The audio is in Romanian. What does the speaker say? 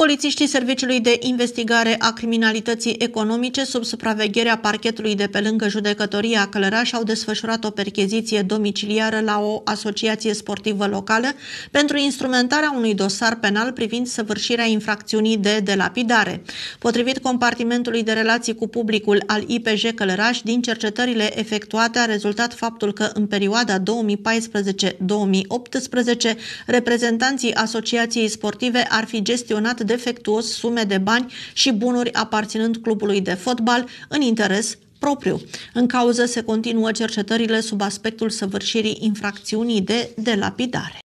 Polițiștii Serviciului de Investigare a Criminalității Economice, sub supravegherea parchetului de pe lângă judecătoria Călăraș, au desfășurat o percheziție domiciliară la o asociație sportivă locală pentru instrumentarea unui dosar penal privind săvârșirea infracțiunii de delapidare. Potrivit compartimentului de relații cu publicul al IPJ Călăraș, din cercetările efectuate a rezultat faptul că în perioada 2014-2018 reprezentanții asociației sportive ar fi gestionat defectuos sume de bani și bunuri aparținând clubului de fotbal în interes propriu. În cauză se continuă cercetările sub aspectul săvârșirii infracțiunii de delapidare.